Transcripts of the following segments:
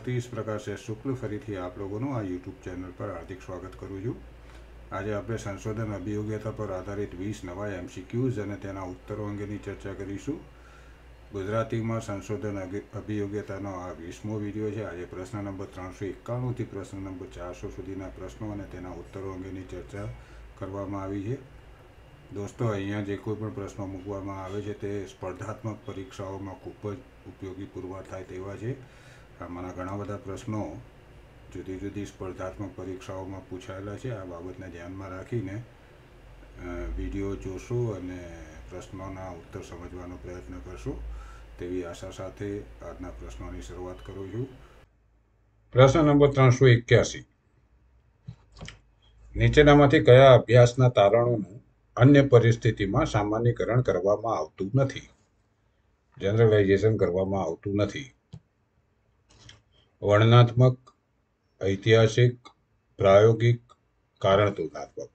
સતીશ પ્રકાશ S શુક્લ ફરીથી આપ લોકોનું આ યુટ્યુબ ચેનલ પર હાર્દિક સ્વાગત કરું છું આજે આપણે સંશોધન અભિયોગ્યતા પર આધારિત વીસ નવા એમસીક્યુઝ અને તેના ઉત્તરો અંગેની ચર્ચા કરીશું ગુજરાતીમાં સંશોધન અભિયોગ્યતાનો આ વીસમો વિડીયો છે આજે પ્રશ્ન નંબર ત્રણસો એકાણુંથી પ્રશ્ન નંબર ચારસો સુધીના પ્રશ્નો અને તેના ઉત્તરો અંગેની ચર્ચા કરવામાં આવી છે દોસ્તો અહીંયા જે કોઈ પણ પ્રશ્નો મૂકવામાં આવે છે તે સ્પર્ધાત્મક પરીક્ષાઓમાં ખૂબ જ ઉપયોગી પુરવાર થાય તેવા છે આમાંના ઘણા બધા પ્રશ્નો જુદી જુદી સ્પર્ધાત્મક પરીક્ષાઓમાં પૂછાયેલા છે આ બાબતને ધ્યાનમાં રાખીને વિડીયો જોશો અને પ્રશ્નોના ઉત્તર સમજવાનો પ્રયત્ન કરશો તેવી આશા સાથે આજના પ્રશ્નોની શરૂઆત કરું છું પ્રશ્ન નંબર ત્રણસો એક્યાસી નીચેનામાંથી કયા અભ્યાસના તારણોનું અન્ય પરિસ્થિતિમાં સામાન્યકરણ કરવામાં આવતું નથી જનરલાઇઝેશન કરવામાં આવતું નથી વર્ણનાત્મક ઐતિહાસિક પ્રાયોગિક કારણ તુલનાત્મક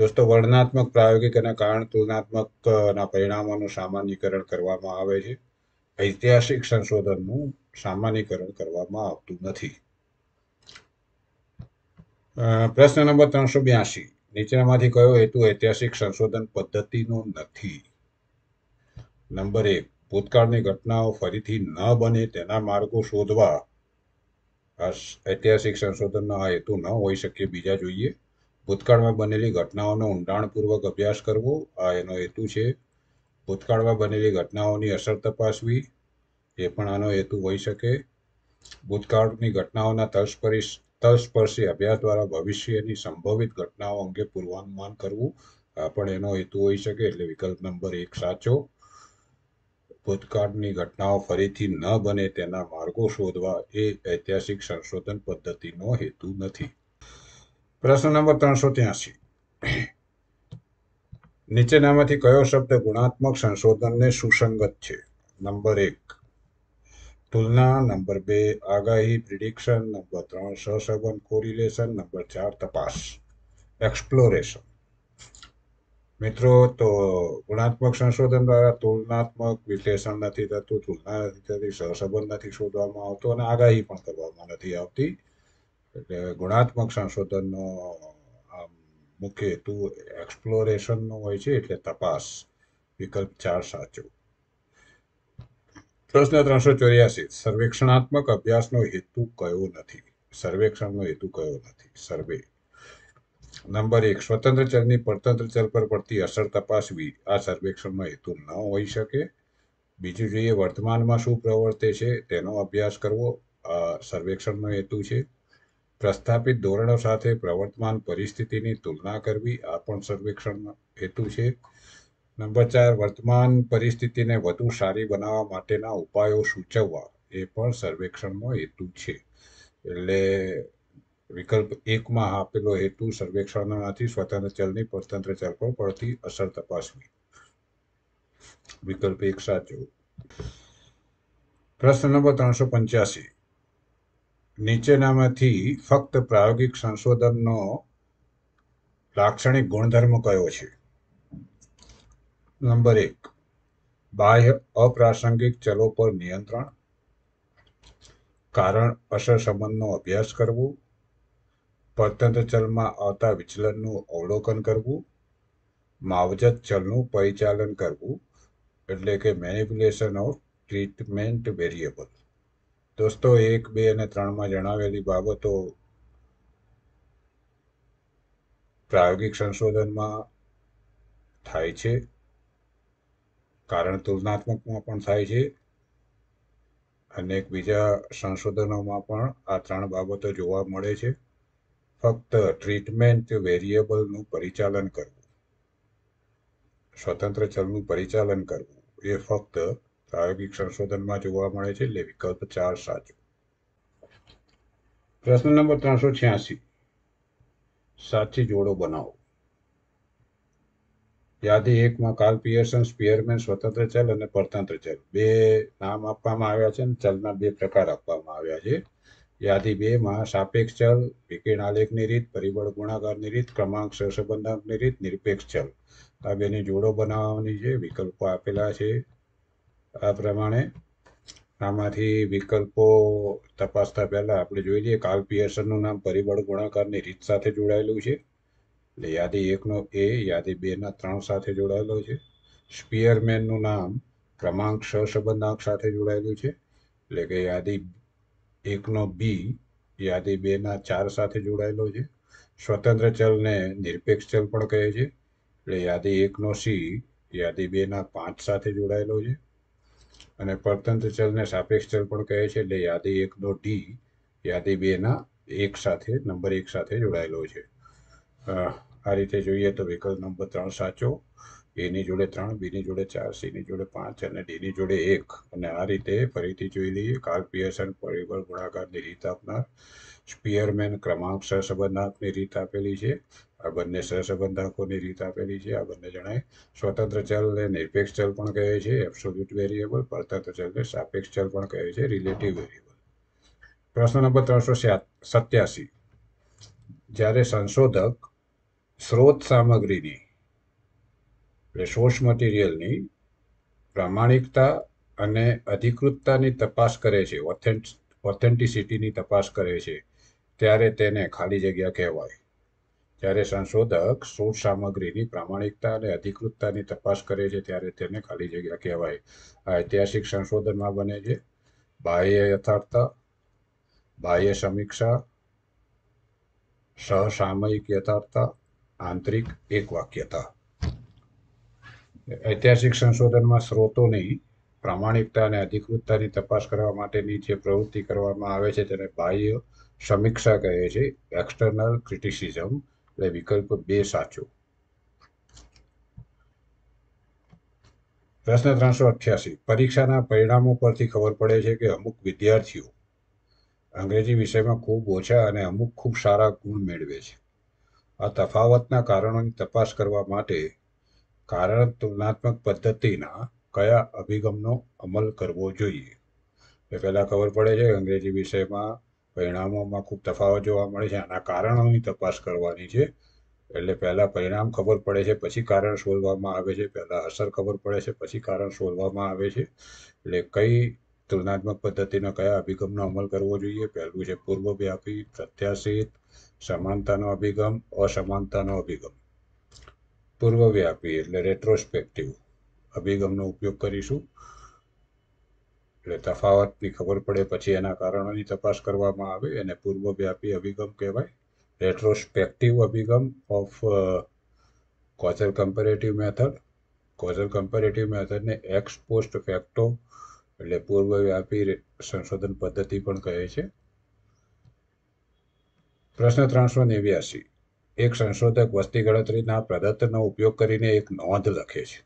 દોસ્તો વર્ણનાત્મક પ્રાયોગિક અને કારણ તુલનાત્મકના પરિણામોનું સામાન્યકરણ કરવામાં આવે છે ઐતિહાસિક સંશોધનનું સામાન્યકરણ કરવામાં આવતું નથી પ્રશ્ન નંબર ત્રણસો બ્યાસી નીચેનામાંથી કયો હેતુ ઐતિહાસિક સંશોધન પદ્ધતિનો નથી નંબર એક ભૂતકાળની ઘટનાઓ ફરીથી ન બને તેના માર્ગો શોધવા ઐતિહાસિક સંશોધનનો આ હેતુ ન હોઈ શકે બીજા જોઈએ ભૂતકાળમાં બનેલી ઘટનાઓનો ઊંડાણપૂર્વક અભ્યાસ કરવો આ એનો હેતુ છે ભૂતકાળમાં બનેલી ઘટનાઓની અસર તપાસવી એ પણ આનો હેતુ હોઈ શકે ભૂતકાળની ઘટનાઓના તલસ્પરી તલસ્પર્શી અભ્યાસ દ્વારા ભવિષ્યની સંભવિત ઘટનાઓ અંગે પૂર્વાનુમાન કરવું આ પણ એનો હેતુ હોઈ શકે એટલે વિકલ્પ નંબર એક સાચો ભૂતકાળની ઘટનાઓ ફરીથી ન બને તેના માર્ગો શોધવા એ ઐતિહાસિક સંશોધન પદ્ધતિનો હેતુ નથી પ્રશ્ન નંબર ત્રણસો ત્યાસી નીચેનામાંથી કયો શબ્દ ગુણાત્મક સંશોધનને સુસંગત છે નંબર એક તુલના નંબર બે આગાહી પ્રિડિક્શન નંબર ત્રણ સહસંબંધ કોરિલેશન નંબર ચાર તપાસ એક્સપ્લોરેશન મિત્રો તો ગુણાત્મક સંશોધન દ્વારા તુલનાત્મક વિશ્લેષણ નથી થતું તુલના નથી થતી સહસંબંધ નથી શોધવામાં આવતો અને આગાહી પણ કરવામાં નથી આવતી એટલે ગુણાત્મક સંશોધનનો મુખ્ય હેતુ એક્સપ્લોરેશનનો હોય છે એટલે તપાસ વિકલ્પ ચાર સાચો પ્રશ્ન ત્રણસો ચોર્યાસી સર્વેક્ષણાત્મક અભ્યાસનો હેતુ કયો નથી સર્વેક્ષણનો હેતુ કયો નથી સર્વે નંબર એક સ્વતંત્ર ચલની પરતંત્ર ચલ પર પડતી અસર તપાસવી આ સર્વેક્ષણનો હેતુ ન હોઈ શકે બીજું જોઈએ વર્તમાનમાં શું પ્રવર્તે છે તેનો અભ્યાસ કરવો આ સર્વેક્ષણનો હેતુ છે પ્રસ્થાપિત ધોરણો સાથે પ્રવર્તમાન પરિસ્થિતિની તુલના કરવી આ પણ સર્વેક્ષણનો હેતુ છે નંબર ચાર વર્તમાન પરિસ્થિતિને વધુ સારી બનાવવા માટેના ઉપાયો સૂચવવા એ પણ સર્વેક્ષણનો હેતુ છે એટલે વિકલ્પ એકમાં આપેલો હેતુ સર્વેક્ષણમાંથી સ્વતંત્ર ચલની પરતંત્ર ચલ પર પડતી અસર તપાસવી વિકલ્પ એક સાચો પ્રશ્ન નંબર ત્રણસો પંચ્યાસી નીચેનામાંથી ફક્ત પ્રાયોગિક સંશોધનનો લાક્ષણિક ગુણધર્મ કયો છે નંબર એક બાહ્ય અપ્રાસંગિક ચલો પર નિયંત્રણ કારણ અસર સંબંધનો અભ્યાસ કરવો પરતંત્ર ચલમાં આવતા વિચલનનું અવલોકન કરવું માવજત ચલનું પરિચાલન કરવું એટલે કે મેનિપ્યુલેશન ઓફ ટ્રીટમેન્ટ વેરિયેબલ દોસ્તો એક બે અને ત્રણમાં જણાવેલી બાબતો પ્રાયોગિક સંશોધનમાં થાય છે કારણ તુલનાત્મકમાં પણ થાય છે અનેક બીજા સંશોધનોમાં પણ આ ત્રણ બાબતો જોવા મળે છે ફક્ત ટ્રીટમેન્ટ વેરિયેબલનું પરિચાલન કરવું સ્વતંત્ર ચલનું પરિચાલન કરવું એ ફક્ત પ્રાયોગિક સંશોધનમાં જોવા મળે છે એટલે વિકલ્પ ચાર સાચો પ્રશ્ન નંબર ત્રણસો છ્યાસી સાચી જોડો બનાવો યાદી એકમાં કાર્લ પિયર્સન સ્પિયરમેન સ્વતંત્ર ચલ અને પરતંત્ર ચલ બે નામ આપવામાં આવ્યા છે અને ચલના બે પ્રકાર આપવામાં આવ્યા છે યાદી બેમાં સાપેક્ષ ચલ વિકિરણ આલેખની રીત પરિબળ ગુણાકારની રીત ક્રમાંક સહસંબંધાંકની રીત નિરપેક્ષ ચલ આ બેની જોડો બનાવવાની છે વિકલ્પો આપેલા છે આ પ્રમાણે આમાંથી વિકલ્પો તપાસતા પહેલાં આપણે જોઈ લઈએ કાલ પિયર્સનનું નામ પરિબળ ગુણાકારની રીત સાથે જોડાયેલું છે એટલે યાદી એકનો એ યાદી બેના ત્રણ સાથે જોડાયેલો છે સ્પિયરમેનનું નામ ક્રમાંક સહસંબંધાંક સાથે જોડાયેલું છે એટલે કે યાદી એકનો બી યાદી બેના ચાર સાથે જોડાયેલો છે સ્વતંત્ર ચલને નિરપેક્ષ ચલ પણ કહે છે એટલે યાદી એકનો સી યાદી બેના પાંચ સાથે જોડાયેલો છે અને પરતંત્ર ચલને સાપેક્ષ ચલ પણ કહે છે એટલે યાદી એકનો ડી યાદી બેના એક સાથે નંબર એક સાથે જોડાયેલો છે આ રીતે જોઈએ તો વિકલ્પ નંબર ત્રણ સાચો એની જોડે ત્રણ બીની જોડે ચાર સીની જોડે પાંચ અને ડીની જોડે એક અને આ રીતે ફરીથી જોઈ લઈએ કાર્લ પિયર્સન પરિબળ ગુણાકારની રીત આપનાર સ્પિયરમેન ક્રમાંક સહસંબંધાંકની રીત આપેલી છે આ બંને સહસંબંધાંકોની રીત આપેલી છે આ બંને જણાય સ્વતંત્ર ચલ ને નિરપેક્ષ ચલ પણ કહે છે એબ્સોલ્યુટ વેરિયેબલ પરતંત્ર ચલને સાપેક્ષ ચલ પણ કહે છે રિલેટિવ વેરિયેબલ પ્રશ્ન નંબર ત્રણસો સત્યાસી જ્યારે સંશોધક સ્રોત સામગ્રીની એટલે સોર્સ મટીરિયલની પ્રામાણિકતા અને અધિકૃતતાની તપાસ કરે છે ઓથેન્ટ ઓથેન્ટિસિટીની તપાસ કરે છે ત્યારે તેને ખાલી જગ્યા કહેવાય જ્યારે સંશોધક શોધ સામગ્રીની પ્રામાણિકતા અને અધિકૃતતાની તપાસ કરે છે ત્યારે તેને ખાલી જગ્યા કહેવાય આ ઐતિહાસિક સંશોધનમાં બને છે બાહ્ય યથાર્થતા બાહ્ય સમીક્ષા સહસામયિક યથાર્થતા આંતરિક એક વાક્યતા ઐતિહાસિક સંશોધનમાં સ્ત્રોતોની પ્રામાણિકતા અને અધિકૃતતાની તપાસ કરવા માટેની જે પ્રવૃત્તિ કરવામાં આવે છે તેને બાહ્ય સમીક્ષા કહે છે એક્સટર્નલ ક્રિટિસિઝમ એટલે વિકલ્પ બે સાચો પ્રશ્ન ત્રણસો અઠ્યાસી પરીક્ષાના પરિણામો પરથી ખબર પડે છે કે અમુક વિદ્યાર્થીઓ અંગ્રેજી વિષયમાં ખૂબ ઓછા અને અમુક ખૂબ સારા ગુણ મેળવે છે આ તફાવતના કારણોની તપાસ કરવા માટે કારણ તુલનાત્મક પદ્ધતિના કયા અભિગમનો અમલ કરવો જોઈએ એ પહેલાં ખબર પડે છે અંગ્રેજી વિષયમાં પરિણામોમાં ખૂબ તફાવત જોવા મળે છે આના કારણોની તપાસ કરવાની છે એટલે પહેલાં પરિણામ ખબર પડે છે પછી કારણ શોધવામાં આવે છે પહેલાં અસર ખબર પડે છે પછી કારણ શોધવામાં આવે છે એટલે કઈ તુલનાત્મક પદ્ધતિનો કયા અભિગમનો અમલ કરવો જોઈએ પહેલું છે પૂર્વવ્યાપી પ્રત્યાશિત સમાનતાનો અભિગમ અસમાનતાનો અભિગમ પૂર્વવ્યાપી એટલે રેટ્રોસ્પેક્ટિવ અભિગમનો ઉપયોગ કરીશું એટલે તફાવતની ખબર પડે પછી એના કારણોની તપાસ કરવામાં આવે એને પૂર્વવ્યાપી અભિગમ કહેવાય રેટ્રોસ્પેક્ટિવ અભિગમ of causal comparative method causal comparative મેથડને એક્સ પોસ્ટ ફેક્ટો એટલે પૂર્વવ્યાપી સંશોધન પદ્ધતિ પણ કહે છે પ્રશ્ન ત્રણસો નેવ્યાસી એક સંશોધક વસ્તી ગણતરીના પ્રદત્તનો ઉપયોગ કરીને એક નોંધ લખે છે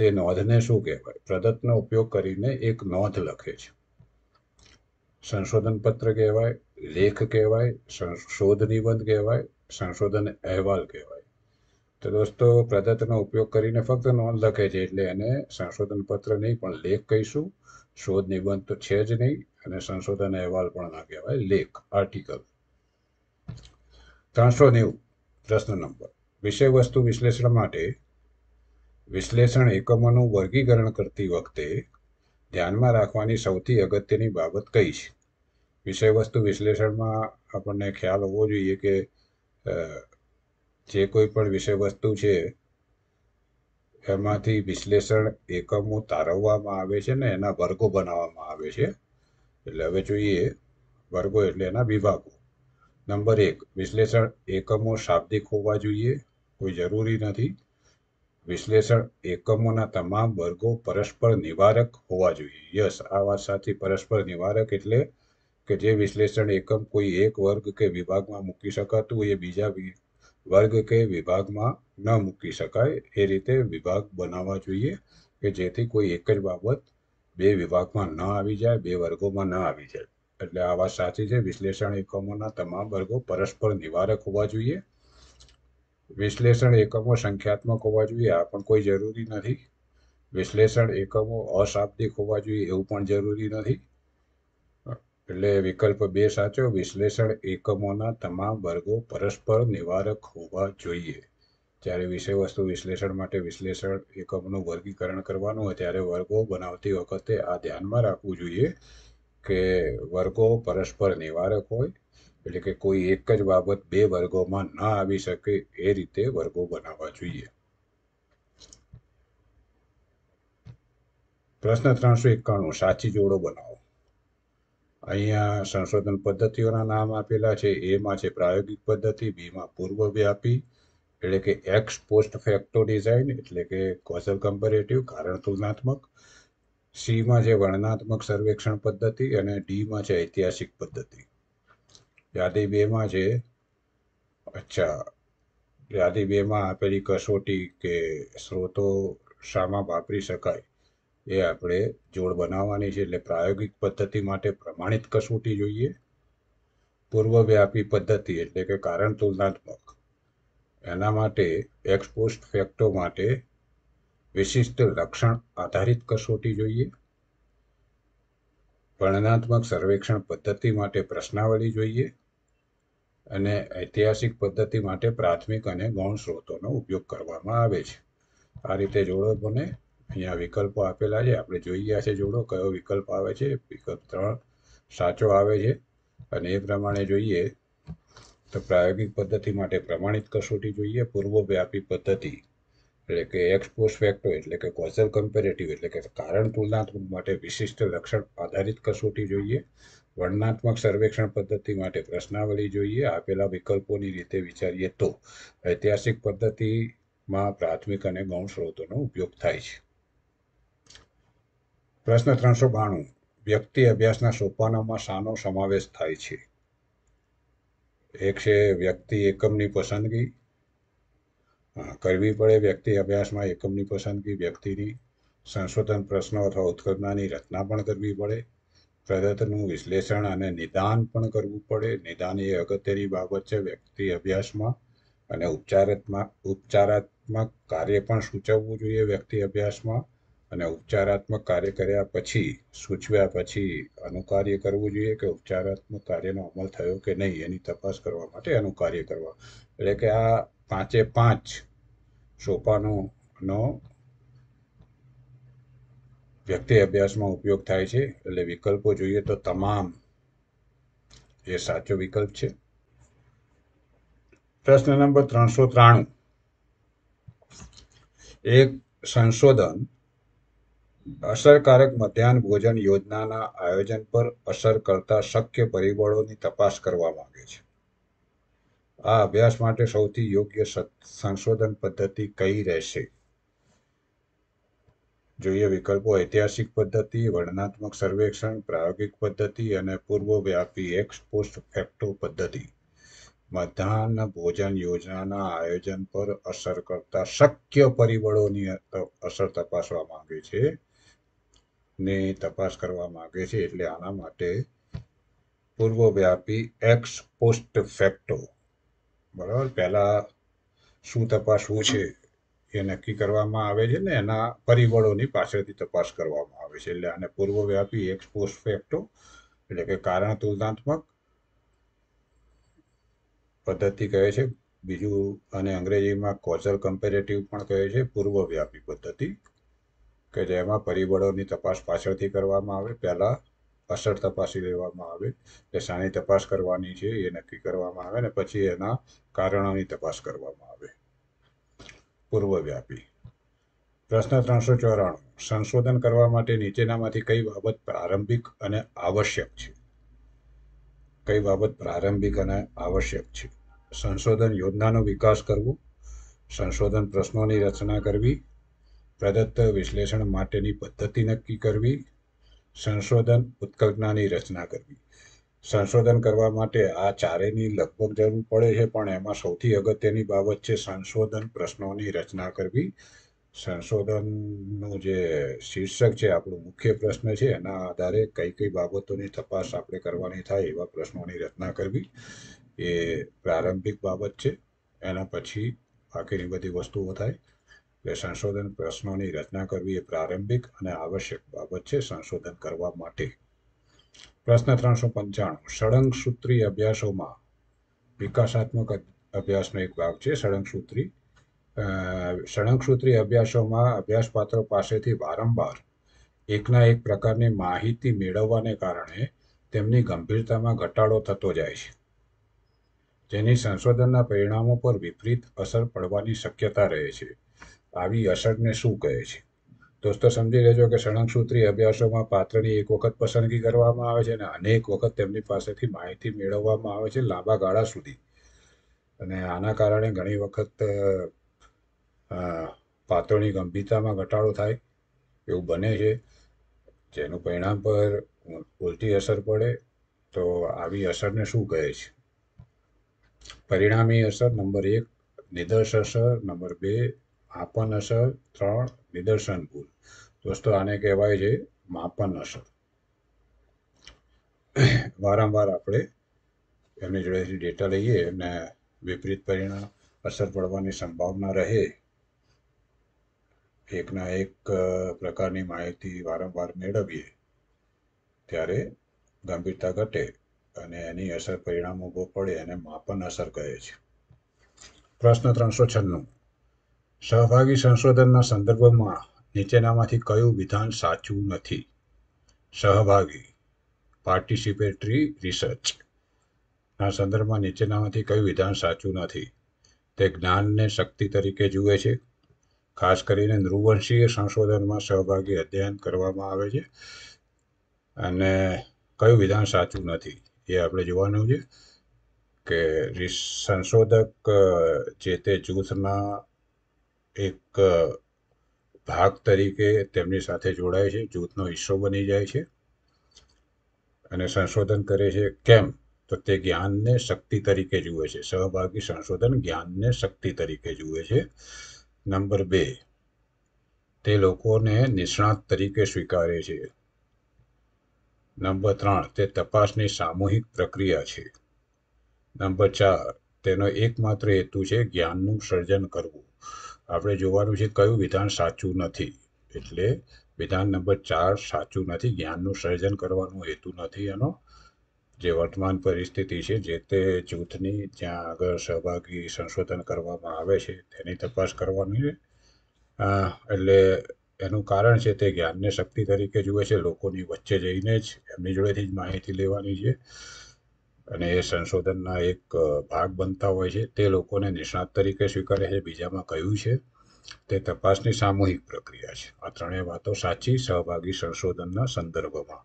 તે નોંધને શું કહેવાય પ્રદત્તનો ઉપયોગ કરીને એક નોંધ લખે છે સંશોધન પત્ર કહેવાય લેખ કહેવાય શોધ નિબંધ કહેવાય સંશોધન અહેવાલ કહેવાય તો દોસ્તો પ્રદત્તનો ઉપયોગ કરીને ફક્ત નોંધ લખે છે એટલે એને સંશોધન પત્ર નહીં પણ લેખ કહીશું શોધ નિબંધ તો છે જ નહીં અને સંશોધન અહેવાલ પણ ના કહેવાય લેખ આર્ટિકલ ત્રણસો નેવું પ્રશ્ન નંબર વિષયવસ્તુ વિશ્લેષણ માટે વિશ્લેષણ એકમોનું વર્ગીકરણ કરતી વખતે ધ્યાનમાં રાખવાની સૌથી અગત્યની બાબત કઈ છે વિષયવસ્તુ વિશ્લેષણમાં આપણને ખ્યાલ હોવો જોઈએ કે જે કોઈ પણ વિષયવસ્તુ છે એમાંથી વિશ્લેષણ એકમો તારવવામાં આવે છે ને એના વર્ગો બનાવવામાં આવે છે એટલે હવે જોઈએ વર્ગો એટલે એના વિભાગો નંબર એક વિશ્લેષણ એકમો શાબ્દિક હોવા જોઈએ કોઈ જરૂરી નથી વિશ્લેષણ એકમોના તમામ વર્ગો પરસ્પર નિવારક હોવા જોઈએ યસ આ વાત સાચી પરસ્પર નિવારક એટલે કે જે વિશ્લેષણ એકમ કોઈ એક વર્ગ કે વિભાગમાં મૂકી શકાતું એ બીજા વર્ગ કે વિભાગમાં ન મૂકી શકાય એ રીતે વિભાગ બનાવવા જોઈએ કે જેથી કોઈ એક જ બાબત બે વિભાગમાં ન આવી જાય બે વર્ગોમાં ન આવી જાય એટલે આ વાત સાચી છે વિશ્લેષણ એકમોના તમામ વર્ગો પરસ્પર નિવારક હોવા જોઈએ વિશ્લેષણ એકમો સંખ્યાત્મક હોવા જોઈએ આ પણ કોઈ જરૂરી નથી વિશ્લેષણ એકમો અશાબ્દિક હોવા જોઈએ એવું પણ જરૂરી નથી એટલે વિકલ્પ બે સાચો વિશ્લેષણ એકમોના તમામ વર્ગો પરસ્પર નિવારક હોવા જોઈએ જ્યારે વિષય વસ્તુ વિશ્લેષણ માટે વિશ્લેષણ એકમનું વર્ગીકરણ કરવાનું હોય ત્યારે વર્ગો બનાવતી વખતે આ ધ્યાનમાં રાખવું જોઈએ કે વર્ગો પરસ્પર નિવારક હોય એટલે કે કોઈ એક જ બાબત બે વર્ગોમાં ન આવી શકે એ રીતે વર્ગો બનાવવા જોઈએ પ્રશ્ન ત્રણસો એકાણું સાચી જોડો બનાવો અહીંયા સંશોધન પદ્ધતિઓના નામ આપેલા છે એમાં છે પ્રાયોગિક પદ્ધતિ બીમાં પૂર્વવ્યાપી એટલે કે એક્સ પોસ્ટ ફેક્ટો ડિઝાઇન એટલે કે કોઝલ કમ્પેરેટિવ કારણ તુલનાત્મક સીમાં છે વર્ણનાત્મક સર્વેક્ષણ પદ્ધતિ અને ડીમાં છે ઐતિહાસિક પદ્ધતિ યાદી બેમાં છે અચ્છા યાદી બેમાં આપેલી કસોટી કે સ્રોતો શામાં વાપરી શકાય એ આપણે જોડ બનાવવાની છે એટલે પ્રાયોગિક પદ્ધતિ માટે પ્રમાણિત કસોટી જોઈએ પૂર્વવ્યાપી પદ્ધતિ એટલે કે કારણ તુલનાત્મક એના માટે એક્સપોસ્ટ ફેક્ટો માટે વિશિષ્ટ લક્ષણ આધારિત કસોટી જોઈએ વર્ણનાત્મક સર્વેક્ષણ પદ્ધતિ માટે પ્રશ્નાવલી જોઈએ અને ઐતિહાસિક પદ્ધતિ માટે પ્રાથમિક અને ગૌણ સ્ત્રોતોનો ઉપયોગ કરવામાં આવે છે આ રીતે જોડો જોડકોને અહીંયા વિકલ્પો આપેલા છે આપણે જોઈ ગયા છે જોડો કયો વિકલ્પ આવે છે વિકલ્પ ત્રણ સાચો આવે છે અને એ પ્રમાણે જોઈએ તો પ્રાયોગિક પદ્ધતિ માટે પ્રમાણિત કસોટી જોઈએ પૂર્વવ્યાપી પદ્ધતિ એટલે કે એક્સપોઝ ફેક્ટો એટલે કે કોઝલ કમ્પેરેટિવ એટલે કે કારણ તુલનાત્મક માટે વિશિષ્ટ લક્ષણ આધારિત કસોટી જોઈએ વર્ણનાત્મક સર્વેક્ષણ પદ્ધતિ માટે પ્રશ્નાવલી જોઈએ આપેલા વિકલ્પોની રીતે વિચારીએ તો ઐતિહાસિક પદ્ધતિમાં પ્રાથમિક અને ગૌણ સ્ત્રોતોનો ઉપયોગ થાય છે પ્રશ્ન ત્રણસો બાણું વ્યક્તિ અભ્યાસના સોપાનોમાં શાનો સમાવેશ થાય છે એક છે વ્યક્તિ એકમની પસંદગી કરવી પડે વ્યક્તિ અભ્યાસમાં એકમની પસંદગી વ્યક્તિની સંશોધન પ્રશ્નો અથવા ઉત્કલ્પનાની રચના પણ કરવી પડે પ્રદત્તનું વિશ્લેષણ અને નિદાન પણ કરવું પડે નિદાન એ અગત્યની બાબત છે વ્યક્તિ અભ્યાસમાં અને ઉપચારાત્મક ઉપચારાત્મક કાર્ય પણ સૂચવવું જોઈએ વ્યક્તિ અભ્યાસમાં અને ઉપચારાત્મક કાર્ય કર્યા પછી સૂચવ્યા પછી અનુકાર્ય કરવું જોઈએ કે ઉપચારાત્મક કાર્યનો અમલ થયો કે નહીં એની તપાસ કરવા માટે અનુકાર્ય કરવા એટલે કે આ પાંચે પાંચ સોપાનોનો વ્યક્તિ અભ્યાસમાં ઉપયોગ થાય છે એટલે વિકલ્પો જોઈએ તો તમામ એ સાચો વિકલ્પ છે પ્રશ્ન નંબર ત્રણસો ત્રાણું એક સંશોધન અસરકારક મધ્યાહન ભોજન યોજનાના આયોજન પર અસર કરતા શક્ય પરિબળોની તપાસ કરવા માંગે છે આ અભ્યાસ માટે સૌથી યોગ્ય સંશોધન પદ્ધતિ કઈ રહેશે જોઈએ વિકલ્પો ઐતિહાસિક પદ્ધતિ વર્ણનાત્મક સર્વેક્ષણ પ્રાયોગિક પદ્ધતિ અને પૂર્વવ્યાપી એક્સ પોસ્ટ ફેક્ટો પદ્ધતિ મધ્યાહન ભોજન યોજનાના આયોજન પર અસર કરતા શક્ય પરિબળોની અસર તપાસવા માંગે છે ને તપાસ કરવા માંગે છે એટલે આના માટે પૂર્વવ્યાપી એક્સ પોસ્ટ ફેક્ટો બરાબર પહેલાં શું તપાસવું છે એ નક્કી કરવામાં આવે છે ને એના પરિબળોની પાછળથી તપાસ કરવામાં આવે છે એટલે આને પૂર્વવ્યાપી એક્સ પોસ્ટ ફેક્ટો એટલે કે કારણ તુલનાત્મક પદ્ધતિ કહે છે બીજું અને અંગ્રેજીમાં કોઝલ કમ્પેરેટિવ પણ કહે છે પૂર્વવ્યાપી પદ્ધતિ કે જેમાં પરિબળોની તપાસ પાછળથી કરવામાં આવે પહેલાં અસર તપાસી લેવામાં આવે કે શાની તપાસ કરવાની છે એ નક્કી કરવામાં આવે અને પછી એના કારણોની તપાસ કરવામાં આવે પૂર્વવ્યાપી પ્રશ્ન ત્રણસો ચોરાણું સંશોધન કરવા માટે નીચેનામાંથી કઈ બાબત પ્રારંભિક અને આવશ્યક છે કઈ બાબત પ્રારંભિક અને આવશ્યક છે સંશોધન યોજનાનો વિકાસ કરવો સંશોધન પ્રશ્નોની રચના કરવી પ્રદત્ત વિશ્લેષણ માટેની પદ્ધતિ નક્કી કરવી સંશોધન ઉત્કલ્પનાની રચના કરવી સંશોધન કરવા માટે આ ચારેની લગભગ જરૂર પડે છે પણ એમાં સૌથી અગત્યની બાબત છે સંશોધન પ્રશ્નોની રચના કરવી સંશોધનનું જે શીર્ષક છે આપણો મુખ્ય પ્રશ્ન છે એના આધારે કઈ કઈ બાબતોની તપાસ આપણે કરવાની થાય એવા પ્રશ્નોની રચના કરવી એ પ્રારંભિક બાબત છે એના પછી બાકીની બધી વસ્તુઓ થાય એટલે સંશોધન પ્રશ્નોની રચના કરવી એ પ્રારંભિક અને આવશ્યક બાબત છે સંશોધન કરવા માટે પ્રશ્ન ત્રણસો પંચાણું સળંગસૂત્રી અભ્યાસોમાં વિકાસાત્મક અભ્યાસનો એક ભાગ છે સળંગસૂત્રી સળંગસૂત્રી અભ્યાસોમાં અભ્યાસપાત્રો પાસેથી વારંવાર એકના એક પ્રકારની માહિતી મેળવવાને કારણે તેમની ગંભીરતામાં ઘટાડો થતો જાય છે જેની સંશોધનના પરિણામો પર વિપરીત અસર પડવાની શક્યતા રહે છે આવી અસરને શું કહે છે દોસ્તો સમજી લેજો કે સૂત્રી અભ્યાસોમાં પાત્રની એક વખત પસંદગી કરવામાં આવે છે અને અનેક વખત તેમની પાસેથી માહિતી મેળવવામાં આવે છે લાંબા ગાળા સુધી અને આના કારણે ઘણી વખત પાત્રોની ગંભીરતામાં ઘટાડો થાય એવું બને છે જેનું પરિણામ પર ઉલટી અસર પડે તો આવી અસરને શું કહે છે પરિણામી અસર નંબર એક નિદર્શ અસર નંબર બે માપન અસર ત્રણ નિદર્શન ભૂલ દોસ્તો આને કહેવાય છે માપન અસર વારંવાર આપણે એમની જોડેથી ડેટા લઈએ અને વિપરીત પરિણામ અસર પડવાની સંભાવના રહે એકના એક પ્રકારની માહિતી વારંવાર મેળવીએ ત્યારે ગંભીરતા ઘટે અને એની અસર પરિણામ ઊભો પડે એને માપન અસર કહે છે પ્રશ્ન ત્રણસો છન્નું સહભાગી સંશોધનના સંદર્ભમાં નીચેનામાંથી કયું વિધાન સાચું નથી સહભાગી પાર્ટિસિપેટરી રિસર્ચ ના સંદર્ભમાં નીચેનામાંથી કયું વિધાન સાચું નથી તે જ્ઞાનને શક્તિ તરીકે જુએ છે ખાસ કરીને નૃવંશીય સંશોધનમાં સહભાગી અધ્યયન કરવામાં આવે છે અને કયું વિધાન સાચું નથી એ આપણે જોવાનું છે કે સંશોધક જે તે જૂથના એક ભાગ તરીકે તેમની સાથે જોડાય છે જૂથનો હિસ્સો બની જાય છે અને સંશોધન કરે છે કેમ તો તે જ્ઞાનને શક્તિ તરીકે જુએ છે સહભાગી સંશોધન જ્ઞાનને શક્તિ તરીકે જુએ છે નંબર બે તે લોકોને નિષ્ણાત તરીકે સ્વીકારે છે નંબર ત્રણ તે તપાસની સામૂહિક પ્રક્રિયા છે નંબર ચાર તેનો એકમાત્ર હેતુ છે જ્ઞાનનું સર્જન કરવું આપણે જોવાનું છે કયું વિધાન સાચું નથી એટલે વિધાન નંબર ચાર સાચું નથી જ્ઞાનનું સર્જન કરવાનો હેતુ નથી એનો જે વર્તમાન પરિસ્થિતિ છે જે તે જૂથની જ્યાં આગળ સહભાગી સંશોધન કરવામાં આવે છે તેની તપાસ કરવાની છે એટલે એનું કારણ છે તે જ્ઞાનને શક્તિ તરીકે જુએ છે લોકોની વચ્ચે જઈને જ એમની જોડેથી જ માહિતી લેવાની છે અને એ સંશોધનના એક ભાગ બનતા હોય છે તે લોકોને નિષ્ણાત તરીકે સ્વીકારે છે બીજામાં કહ્યું છે તે તપાસની સામૂહિક પ્રક્રિયા છે આ ત્રણેય વાતો સાચી સહભાગી સંશોધનના સંદર્ભમાં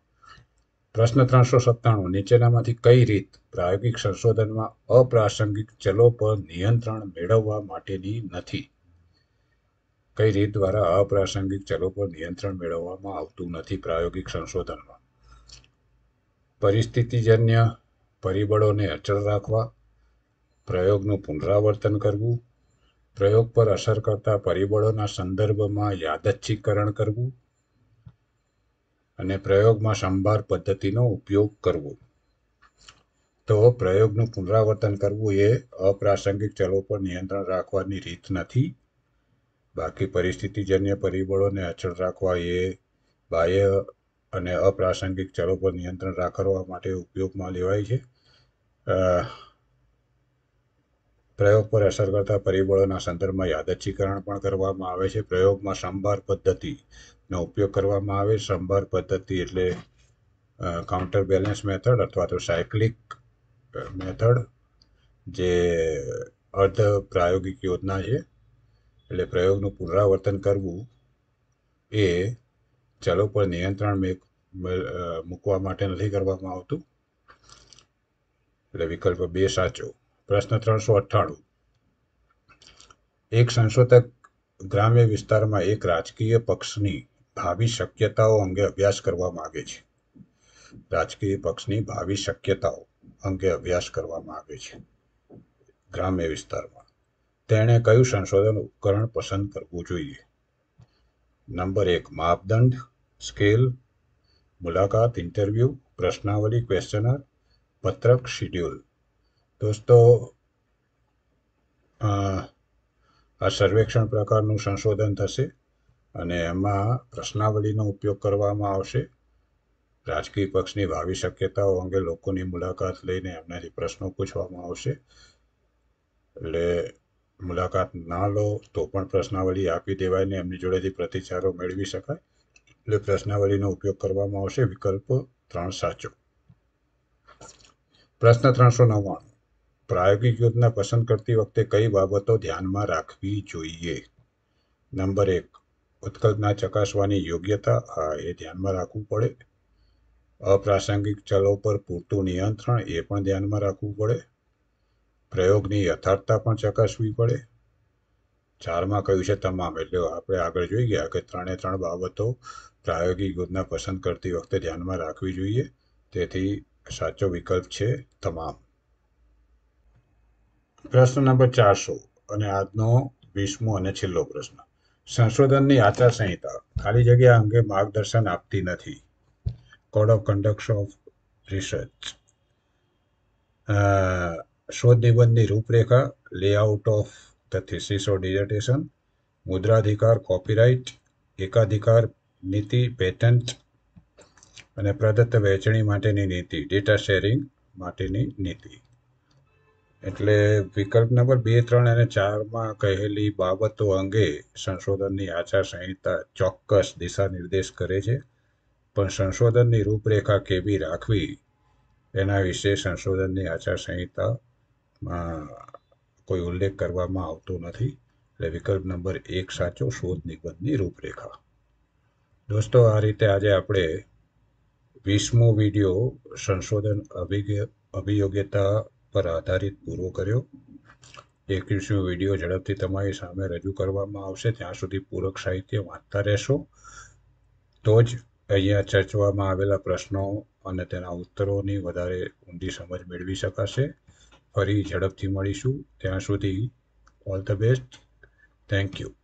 પ્રશ્ન ત્રણસો સત્તાણું નીચેનામાંથી કઈ રીત પ્રાયોગિક સંશોધનમાં અપ્રાસંગિક ચલો પર નિયંત્રણ મેળવવા માટેની નથી કઈ રીત દ્વારા અપ્રાસંગિક ચલો પર નિયંત્રણ મેળવવામાં આવતું નથી પ્રાયોગિક સંશોધનમાં પરિસ્થિતિજન્ય પરિબળોને અચળ રાખવા પ્રયોગનું પુનરાવર્તન કરવું પ્રયોગ પર અસર કરતા પરિબળોના સંદર્ભમાં યાદચ્છીકરણ કરવું અને પ્રયોગમાં સંભાર પદ્ધતિનો ઉપયોગ કરવો તો પ્રયોગનું પુનરાવર્તન કરવું એ અપ્રાસંગિક ચલો પર નિયંત્રણ રાખવાની રીત નથી બાકી પરિસ્થિતિજન્ય પરિબળોને અચળ રાખવા એ બાહ્ય અને અપ્રાસંગિક ચલો પર નિયંત્રણ રાખવા માટે ઉપયોગમાં લેવાય છે પ્રયોગ પર અસર કરતા પરિબળોના સંદર્ભમાં યાદચ્છીકરણ પણ કરવામાં આવે છે પ્રયોગમાં સંભાર પદ્ધતિનો ઉપયોગ કરવામાં આવે સંભાર પદ્ધતિ એટલે કાઉન્ટર બેલેન્સ મેથડ અથવા તો સાયક્લિક મેથડ જે અર્ધ પ્રાયોગિક યોજના છે એટલે પ્રયોગનું પુનરાવર્તન કરવું એ ચલો પર નિયંત્રણ મૂકવા માટે નથી કરવામાં આવતું એટલે વિકલ્પ બે સાચો પ્રશ્ન ત્રણસો અઠ્ઠાણું એક સંશોધક ગ્રામ્ય વિસ્તારમાં એક રાજકીય પક્ષની ભાવિ શક્યતાઓ અંગે અભ્યાસ કરવા માગે છે રાજકીય પક્ષની ભાવિ શક્યતાઓ અંગે અભ્યાસ કરવા માગે છે ગ્રામ્ય વિસ્તારમાં તેણે કયું સંશોધન ઉપકરણ પસંદ કરવું જોઈએ નંબર એક માપદંડ સ્કેલ મુલાકાત ઇન્ટરવ્યૂ પ્રશ્નાવલી ક્વેશ્ચનર પત્રક શિડ્યુલ દોસ્તો આ સર્વેક્ષણ પ્રકારનું સંશોધન થશે અને એમાં પ્રશ્નાવલીનો ઉપયોગ કરવામાં આવશે રાજકીય પક્ષની ભાવિ શક્યતાઓ અંગે લોકોની મુલાકાત લઈને એમનાથી પ્રશ્નો પૂછવામાં આવશે એટલે મુલાકાત ના લો તો પણ પ્રશ્નાવલી આપી દેવાય ને એમની જોડેથી પ્રતિચારો મેળવી શકાય એટલે પ્રશ્નાવલીનો ઉપયોગ કરવામાં આવશે વિકલ્પ ત્રણ સાચો પ્રશ્ન ત્રણસો નવ્વાણું પ્રાયોગિક યોજના પસંદ કરતી વખતે કઈ બાબતો ધ્યાનમાં રાખવી જોઈએ નંબર એક ઉત્કલ્પના ચકાસવાની યોગ્યતા એ ધ્યાનમાં રાખવું પડે અપ્રાસંગિક ચલો પર પૂરતું નિયંત્રણ એ પણ ધ્યાનમાં રાખવું પડે પ્રયોગની યથાર્થતા પણ ચકાસવી પડે ચારમાં કહ્યું છે તમામ એટલે આપણે આગળ જોઈ ગયા કે ત્રણે ત્રણ બાબતો પ્રાયોગિક યોજના પસંદ કરતી વખતે ધ્યાનમાં રાખવી જોઈએ તેથી સાચો વિકલ્પ છે તમામ પ્રશ્ન નંબર ચારસો અને આજનો વીસમો અને છેલ્લો પ્રશ્ન સંશોધનની આચારસંહિતા ખાલી જગ્યા અંગે માર્ગદર્શન આપતી નથી code of conduct of research શોધ નિબંધની રૂપરેખા layout of the thesis or dissertation, મુદ્રાધિકાર કોપીરાઇટ એકાધિકાર નીતિ પેટન્ટ અને પ્રદત્ત વહેંચણી માટેની નીતિ ડેટા શેરિંગ માટેની નીતિ એટલે વિકલ્પ નંબર બે ત્રણ અને ચારમાં કહેલી બાબતો અંગે સંશોધનની આચારસંહિતા ચોક્કસ દિશા નિર્દેશ કરે છે પણ સંશોધનની રૂપરેખા કેવી રાખવી એના વિશે સંશોધનની આચારસંહિતામાં કોઈ ઉલ્લેખ કરવામાં આવતો નથી એટલે વિકલ્પ નંબર એક સાચો શોધ નિબંધની રૂપરેખા દોસ્તો આ રીતે આજે આપણે વીસમો વિડીયો સંશોધન અભિયોગ્યતા પર આધારિત પૂરો કર્યો એકવીસમો વિડિયો ઝડપથી તમારી સામે રજૂ કરવામાં આવશે ત્યાં સુધી પૂરક સાહિત્ય વાંચતા રહેશો તો જ અહીંયા ચર્ચવામાં આવેલા પ્રશ્નો અને તેના ઉત્તરોની વધારે ઊંડી સમજ મેળવી શકાશે ફરી ઝડપથી મળીશું ત્યાં સુધી all the best thank you